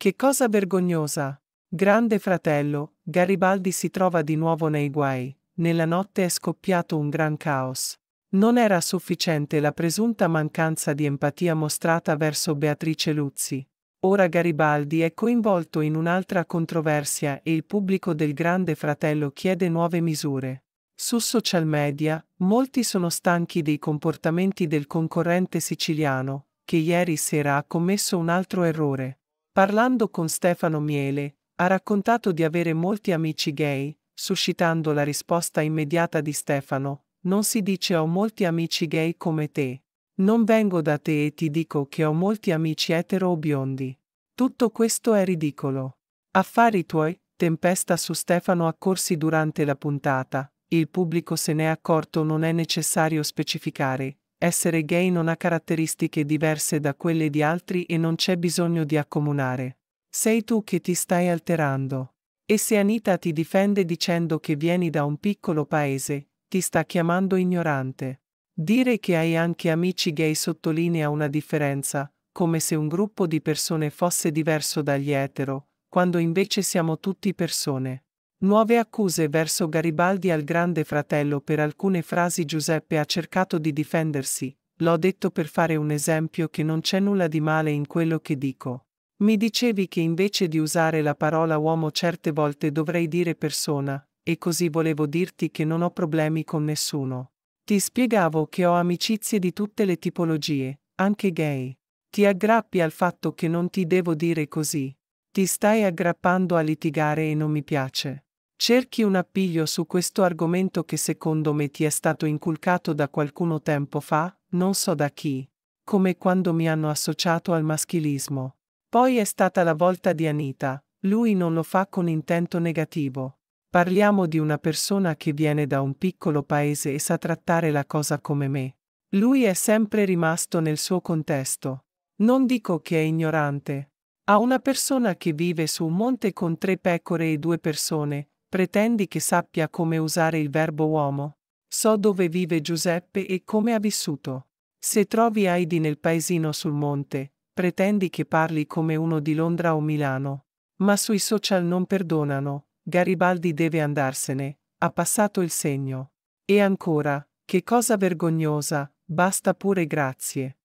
Che cosa vergognosa! Grande fratello, Garibaldi si trova di nuovo nei guai. Nella notte è scoppiato un gran caos. Non era sufficiente la presunta mancanza di empatia mostrata verso Beatrice Luzzi. Ora Garibaldi è coinvolto in un'altra controversia e il pubblico del Grande Fratello chiede nuove misure. Su social media, molti sono stanchi dei comportamenti del concorrente siciliano, che ieri sera ha commesso un altro errore. Parlando con Stefano Miele, ha raccontato di avere molti amici gay, suscitando la risposta immediata di Stefano, non si dice ho molti amici gay come te. Non vengo da te e ti dico che ho molti amici etero o biondi. Tutto questo è ridicolo. Affari tuoi, tempesta su Stefano accorsi durante la puntata, il pubblico se n'è accorto non è necessario specificare, essere gay non ha caratteristiche diverse da quelle di altri e non c'è bisogno di accomunare. Sei tu che ti stai alterando. E se Anita ti difende dicendo che vieni da un piccolo paese, ti sta chiamando ignorante. Dire che hai anche amici gay sottolinea una differenza, come se un gruppo di persone fosse diverso dagli etero, quando invece siamo tutti persone. Nuove accuse verso Garibaldi al grande fratello per alcune frasi Giuseppe ha cercato di difendersi, l'ho detto per fare un esempio che non c'è nulla di male in quello che dico. Mi dicevi che invece di usare la parola uomo certe volte dovrei dire persona, e così volevo dirti che non ho problemi con nessuno. Ti spiegavo che ho amicizie di tutte le tipologie, anche gay. Ti aggrappi al fatto che non ti devo dire così. Ti stai aggrappando a litigare e non mi piace. Cerchi un appiglio su questo argomento che secondo me ti è stato inculcato da qualcuno tempo fa, non so da chi, come quando mi hanno associato al maschilismo. Poi è stata la volta di Anita, lui non lo fa con intento negativo. Parliamo di una persona che viene da un piccolo paese e sa trattare la cosa come me. Lui è sempre rimasto nel suo contesto. Non dico che è ignorante. A una persona che vive su un monte con tre pecore e due persone, Pretendi che sappia come usare il verbo uomo? So dove vive Giuseppe e come ha vissuto. Se trovi Heidi nel paesino sul monte, pretendi che parli come uno di Londra o Milano. Ma sui social non perdonano, Garibaldi deve andarsene, ha passato il segno. E ancora, che cosa vergognosa, basta pure grazie.